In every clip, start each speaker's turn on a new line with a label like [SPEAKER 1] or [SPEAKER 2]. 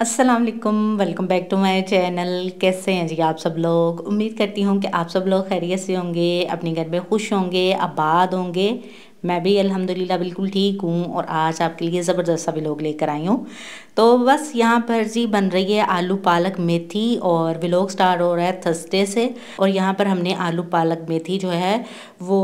[SPEAKER 1] Aslam welcome back to my channel कैसे हैं जी आप सब लोग उम्मीद करती हूँ कि आप सब लोग खैरियत से होंगे अपने घर में खुश होंगे आबाद होंगे मैं भी अल्हम्दुलिल्लाह बिल्कुल ठीक हूँ और आज आपके लिए ज़बरदस्त सा व्लॉग लेकर आई हूँ तो बस यहाँ पर जी बन रही है आलू पालक मेथी और व्लॉग स्टार्ट हो रहा है थर्सडे से और यहाँ पर हमने आलू पालक मेथी जो है वो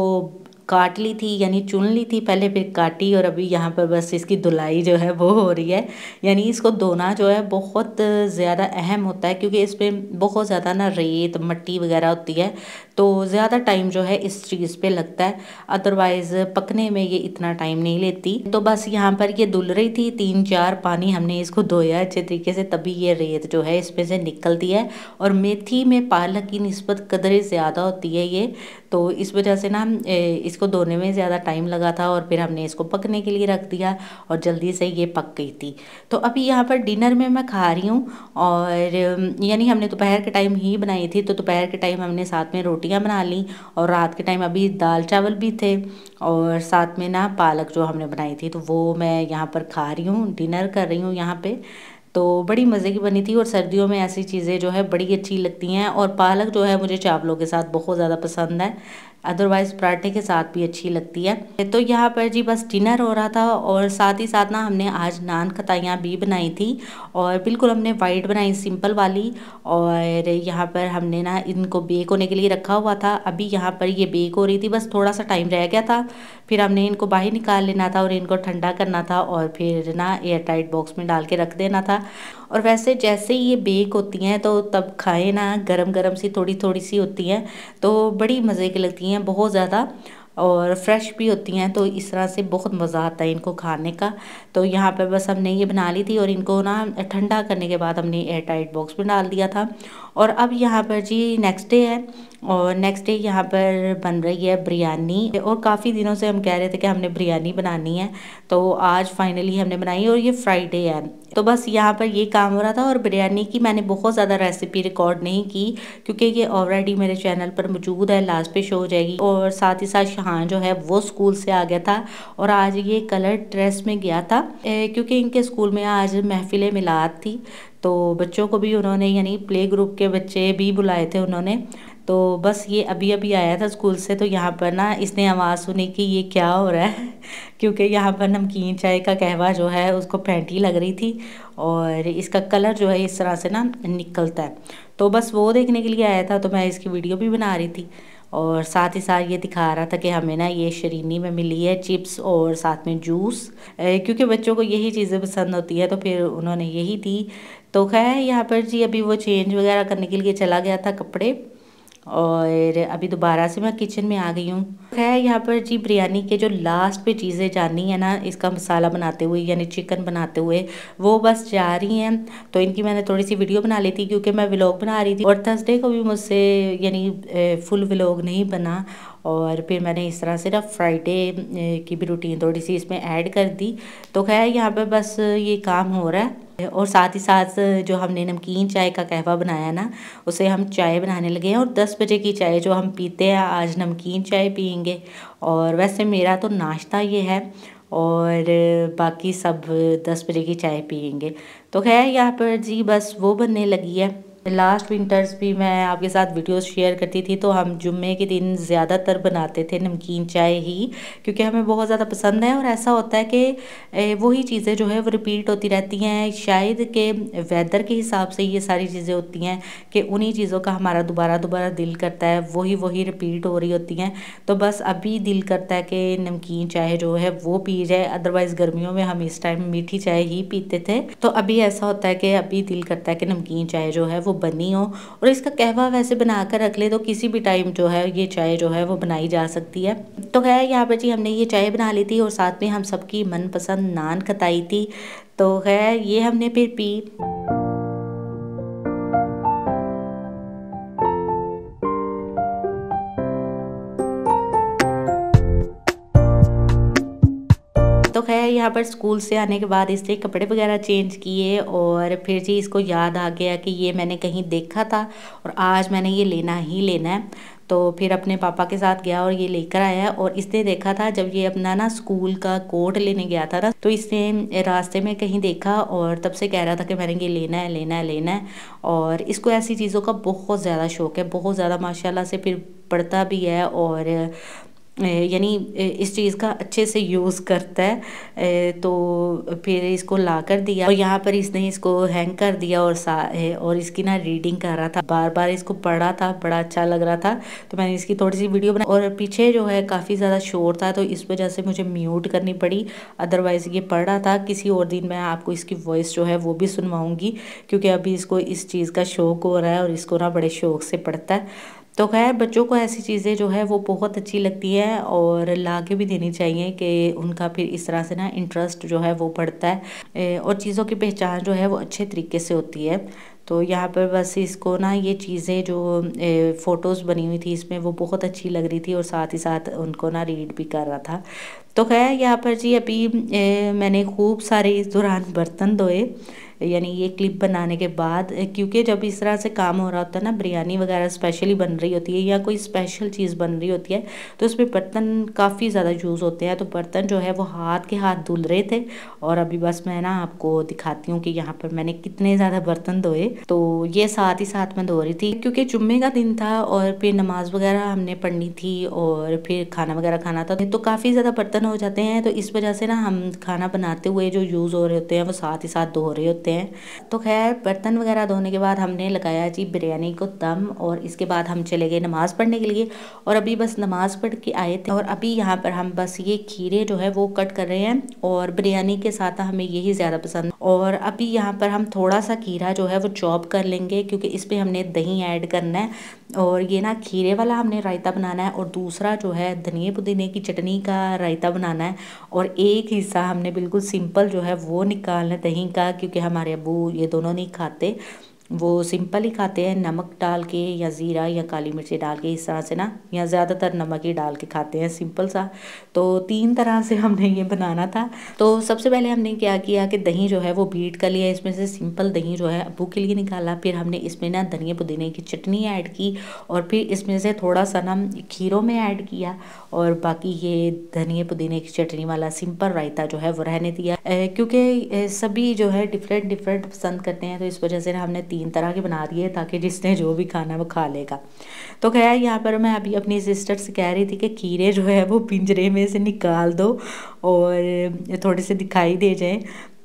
[SPEAKER 1] काट ली थी यानी चुन ली थी पहले फिर काटी और अभी यहाँ पर बस इसकी धुलाई जो है वो हो रही है यानी इसको धोना जो है बहुत ज़्यादा अहम होता है क्योंकि इस पर बहुत ज़्यादा ना रेत मट्टी वगैरह होती है तो ज़्यादा टाइम जो है इस चीज़ पे लगता है अदरवाइज़ पकने में ये इतना टाइम नहीं लेती तो बस यहाँ पर ये धुल रही थी तीन चार पानी हमने इसको धोया अच्छे तरीके से तभी ये रेत जो है इसमें से निकलती है और मेथी में पालक की नस्बत कदरें ज़्यादा होती है ये तो इस वजह से ना इस इसको धोने में ज़्यादा टाइम लगा था और फिर हमने इसको पकने के लिए रख दिया और जल्दी से ये पक गई थी तो अभी यहाँ पर डिनर में मैं खा रही हूँ और यानी हमने दोपहर के टाइम ही बनाई थी तो दोपहर के टाइम हमने साथ में रोटियाँ बना ली और रात के टाइम अभी दाल चावल भी थे और साथ में ना पालक जो हमने बनाई थी तो वो मैं यहाँ पर खा रही हूँ डिनर कर रही हूँ यहाँ पे तो बड़ी मज़े की बनी थी और सर्दियों में ऐसी चीज़ें जो है बड़ी अच्छी लगती हैं और पालक जो है मुझे चावलों के साथ बहुत ज़्यादा पसंद है अदरवाइज़ पराठे के साथ भी अच्छी लगती है तो यहाँ पर जी बस डिनर हो रहा था और साथ ही साथ ना हमने आज नान खताइयाँ भी बनाई थी और बिल्कुल हमने वाइट बनाई सिंपल वाली और यहाँ पर हमने ना इनको बेक होने के लिए रखा हुआ था अभी यहाँ पर ये बेक हो रही थी बस थोड़ा सा टाइम रह गया था फिर हमने इनको बाहर निकाल लेना था और इनको ठंडा करना था और फिर ना एयर टाइट बॉक्स में डाल के रख देना था और वैसे जैसे ही ये बेक होती हैं तो तब खाएँ ना गरम गरम सी थोड़ी थोड़ी सी होती हैं तो बड़ी मज़े की लगती हैं बहुत ज़्यादा और फ्रेश भी होती हैं तो इस तरह से बहुत मज़ा आता है इनको खाने का तो यहाँ पर बस हमने ये बना ली थी और इनको ना ठंडा करने के बाद हमने एयर टाइट बॉक्स में डाल दिया था और अब यहाँ पर जी नेक्स्ट डे है और नेक्स्ट डे यहाँ पर बन रही है बिरयानी और काफ़ी दिनों से हम कह रहे थे कि हमने बिरयानी बनानी है तो आज फाइनली हमने बनाई और ये फ्राइडे है तो बस यहाँ पर ये काम हो रहा था और बिरयानी की मैंने बहुत ज़्यादा रेसिपी रिकॉर्ड नहीं की क्योंकि ये ऑलरेडी मेरे चैनल पर मौजूद है लास्ट पे शो हो जाएगी और साथ ही साथ शाहान जो है वो स्कूल से आ गया था और आज ये कलर ड्रेस में गया था क्योंकि इनके स्कूल में आज महफिल मिलाद थी तो बच्चों को भी उन्होंने यानी प्ले ग्रुप के बच्चे भी बुलाए थे उन्होंने तो बस ये अभी अभी आया था स्कूल से तो यहाँ पर ना इसने आवाज़ सुनी कि ये क्या हो रहा है क्योंकि यहाँ पर नमकीन चाय का कहवा जो है उसको फेंटी लग रही थी और इसका कलर जो है इस तरह से ना निकलता है तो बस वो देखने के लिए आया था तो मैं इसकी वीडियो भी बना रही थी और साथ ही साथ ये दिखा रहा था कि हमें ना ये शरीनी में मिली है चिप्स और साथ में जूस क्योंकि बच्चों को यही चीज़ें पसंद होती है तो फिर उन्होंने यही दी तो खैर यहाँ पर जी अभी वो चेंज वगैरह करने के लिए चला गया था कपड़े और अभी दोबारा से मैं किचन में आ गई हूँ है यहाँ पर जी बिरयानी के जो लास्ट पे चीज़ें जाननी है ना इसका मसाला बनाते हुए यानी चिकन बनाते हुए वो बस जा रही हैं तो इनकी मैंने थोड़ी सी वीडियो बना ली थी क्योंकि मैं व्लॉग बना रही थी और थर्सडे को भी मुझसे यानी फुल व्लॉग नहीं बना और फिर मैंने इस तरह से ना फ्राइडे की भी रूटीन थोड़ी सी इसमें ऐड कर दी तो खैर यहाँ पर बस ये काम हो रहा है और साथ ही साथ जो हमने नमकीन चाय का कहवा बनाया ना उसे हम चाय बनाने लगे हैं और 10 बजे की चाय जो हम पीते हैं आज नमकीन चाय पियेंगे और वैसे मेरा तो नाश्ता ये है और बाकी सब 10 बजे की चाय पियेंगे तो खैर यहाँ पर जी बस वो बनने लगी है लास्ट विंटर्स भी मैं आपके साथ वीडियोस शेयर करती थी तो हम जुम्मे के दिन ज़्यादातर बनाते थे नमकीन चाय ही क्योंकि हमें बहुत ज़्यादा पसंद है और ऐसा होता है कि वही चीज़ें जो है वो रिपीट होती रहती हैं शायद के वेदर के हिसाब से ये सारी चीज़ें होती हैं कि उन्हीं चीज़ों का हमारा दोबारा दोबारा दिल करता है वही वही रिपीट हो रही होती हैं तो बस अभी दिल करता है कि नमकीन चाय जो है वो पी जाए अदरवाइज़ गर्मियों में हम इस टाइम मीठी चाय ही पीते थे तो अभी ऐसा होता है कि अभी दिल करता है कि नमकीन चाय जो है वो बनी हो और इसका कहवा वैसे बना कर रख ले तो किसी भी टाइम जो है ये चाय जो है वो बनाई जा सकती है तो खैर यहाँ पर जी हमने ये चाय बना ली थी और साथ में हम सबकी मनपसंद नान खताई थी तो खैर ये हमने फिर पी यहाँ पर स्कूल से आने के बाद इसने कपड़े वगैरह चेंज किए और फिर जी इसको याद आ गया कि ये मैंने कहीं देखा था और आज मैंने ये लेना ही लेना है तो फिर अपने पापा के साथ गया और ये लेकर आया और इसने देखा था जब ये अपना ना स्कूल का कोट लेने गया था ना तो इसने रास्ते में कहीं देखा और तब से कह रहा था कि मैंने ये लेना है लेना है लेना है और इसको ऐसी चीज़ों का बहुत ज़्यादा शौक है बहुत ज़्यादा माशाला से फिर पढ़ता भी है और यानी इस चीज़ का अच्छे से यूज़ करता है तो फिर इसको ला कर दिया और यहाँ पर इसने इसको हैंग कर दिया और सा और इसकी ना रीडिंग कर रहा था बार बार इसको पढ़ा था बड़ा अच्छा लग रहा था तो मैंने इसकी थोड़ी सी वीडियो बनाई और पीछे जो है काफ़ी ज़्यादा शोर था तो इस वजह से मुझे म्यूट करनी पड़ी अदरवाइज़ ये पढ़ रहा था किसी और दिन मैं आपको इसकी वॉइस जो है वो भी सुनवाऊँगी क्योंकि अभी इसको इस चीज़ का शौक हो रहा है और इसको ना बड़े शौक से पढ़ता है तो खैर बच्चों को ऐसी चीज़ें जो है वो बहुत अच्छी लगती है और ला के भी देनी चाहिए कि उनका फिर इस तरह से ना इंटरेस्ट जो है वो बढ़ता है और चीज़ों की पहचान जो है वो अच्छे तरीके से होती है तो यहाँ पर बस इसको ना ये चीज़ें जो फ़ोटोज़ बनी हुई थी इसमें वो बहुत अच्छी लग रही थी और साथ ही साथ उनको ना रीड भी कर रहा था तो खैर यहाँ पर जी अभी ए, मैंने खूब सारे इस दौरान बर्तन धोए यानी ये क्लिप बनाने के बाद क्योंकि जब इस तरह से काम हो रहा होता है ना बिरयानी वगैरह स्पेशली बन रही होती है या कोई स्पेशल चीज़ बन रही होती है तो उसमें बर्तन काफ़ी ज़्यादा यूज़ होते हैं तो बर्तन जो है वो हाथ के हाथ धुल रहे थे और अभी बस मैं ना आपको दिखाती हूँ कि यहाँ पर मैंने कितने ज़्यादा बर्तन धोए तो ये साथ ही साथ मैं धो रही थी क्योंकि जुम्मे का दिन था और फिर नमाज वगैरह हमने पढ़नी थी और फिर खाना वगैरह खाना था तो काफ़ी ज़्यादा बर्तन हो जाते हैं तो इस वजह से ना हम खाना बनाते हुए जो यूज़ हो रहे होते हैं वो साथ ही साथ धो रहे होते हैं तो खैर बर्तन वगैरह धोने के बाद हमने लगाया जी बिरयानी को दम और इसके बाद हम चले गए नमाज़ पढ़ने के लिए और अभी बस नमाज़ पढ़ के आए थे और अभी यहाँ पर हम बस ये खीरे जो है वो कट कर रहे हैं और बिरयानी के साथ हमें यही ज़्यादा पसंद और अभी यहाँ पर हम थोड़ा सा खीरा जो है वो चॉप कर लेंगे क्योंकि इस पर हमने दही ऐड करना है और ये ना खीरे वाला हमने रायता बनाना है और दूसरा जो है धनिए पुदीने की चटनी का रायता बनाना है और एक हिस्सा हमने बिल्कुल सिंपल जो है वो निकालना है दही का क्योंकि हमारे अबू ये दोनों नहीं खाते वो सिंपल ही खाते हैं नमक डाल के या ज़ीरा या काली मिर्ची डाल के इस तरह से ना या ज़्यादातर नमक ही डाल के खाते हैं सिंपल सा तो तीन तरह से हमने ये बनाना था तो सबसे पहले हमने क्या किया कि दही जो है वो बीट कर लिया इसमें से सिंपल दही जो है अबू के लिए निकाला फिर हमने इसमें ना धनिया पुदीने की चटनी ऐड की और फिर इसमें से थोड़ा सा ना खीरों में ऐड किया और बाकी ये धनिया पुदीने की चटनी वाला सिंपल रायता जो है वो रहने दिया क्योंकि सभी जो है डिफरेंट डिफरेंट पसंद करते हैं तो इस वजह से हमने तीन तरह के बना दिए ताकि जिसने जो भी खाना वो खा लेगा तो खैर यहाँ पर मैं अभी अपनी सिस्टर से कह रही थी कि कीड़े जो है वो पिंजरे में से निकाल दो और थोड़े से दिखाई दे जाए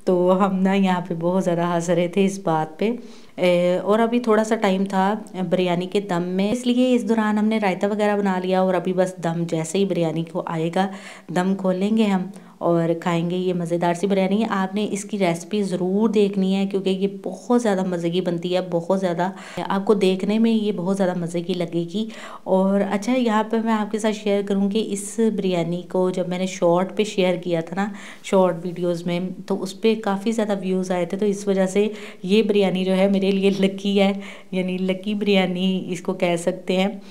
[SPEAKER 1] तो हम ना यहाँ पे बहुत ज़्यादा हंस रहे थे इस बात पे और अभी थोड़ा सा टाइम था बिरयानी के दम में इसलिए इस दौरान हमने रायता वगैरह बना लिया और अभी बस दम जैसे ही बिरयानी को आएगा दम खोलेंगे हम और खाएंगे ये मज़ेदार सी बिरयानी है आपने इसकी रेसिपी ज़रूर देखनी है क्योंकि ये बहुत ज़्यादा मज़े की बनती है बहुत ज़्यादा आपको देखने में ये बहुत ज़्यादा मज़े की लगेगी और अच्छा यहाँ पर मैं आपके साथ शेयर करूँ कि इस बिरयानी को जब मैंने शॉर्ट पर शेयर किया था ना शॉर्ट वीडियोज़ में तो उस पर काफ़ी ज़्यादा व्यूज़ आए थे तो इस वजह से ये बिरयानी जो है मेरे लिए लकी है यानी लकी बिरयानी इसको कह सकते हैं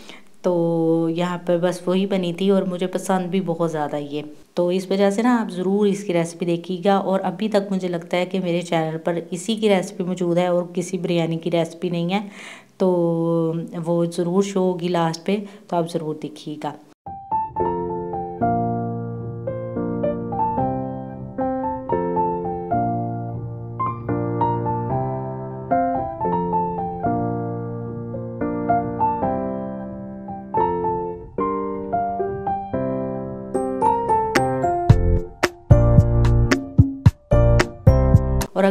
[SPEAKER 1] तो यहाँ पर बस वही बनी थी और मुझे पसंद भी बहुत ज़्यादा ये तो इस वजह से ना आप ज़रूर इसकी रेसिपी देखिएगा और अभी तक मुझे लगता है कि मेरे चैनल पर इसी की रेसिपी मौजूद है और किसी बिरयानी की रेसिपी नहीं है तो वो ज़रूर शो होगी लास्ट पे तो आप ज़रूर देखिएगा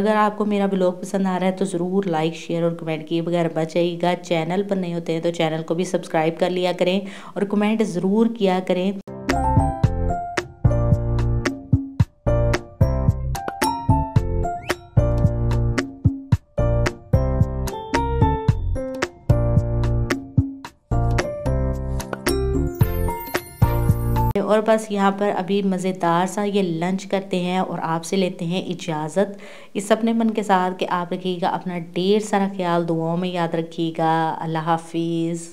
[SPEAKER 1] अगर आपको मेरा ब्लॉग पसंद आ रहा है तो ज़रूर लाइक शेयर और कमेंट किए बगैर बचाइएगा चैनल पर नहीं होते हैं तो चैनल को भी सब्सक्राइब कर लिया करें और कमेंट ज़रूर किया करें और बस यहाँ पर अभी मज़ेदार सा ये लंच करते हैं और आपसे लेते हैं इजाज़त इस अपने मन के साथ कि आप रखिएगा अपना ढेर सारा ख्याल दुआओं में याद रखिएगा अल्लाह हाफिज़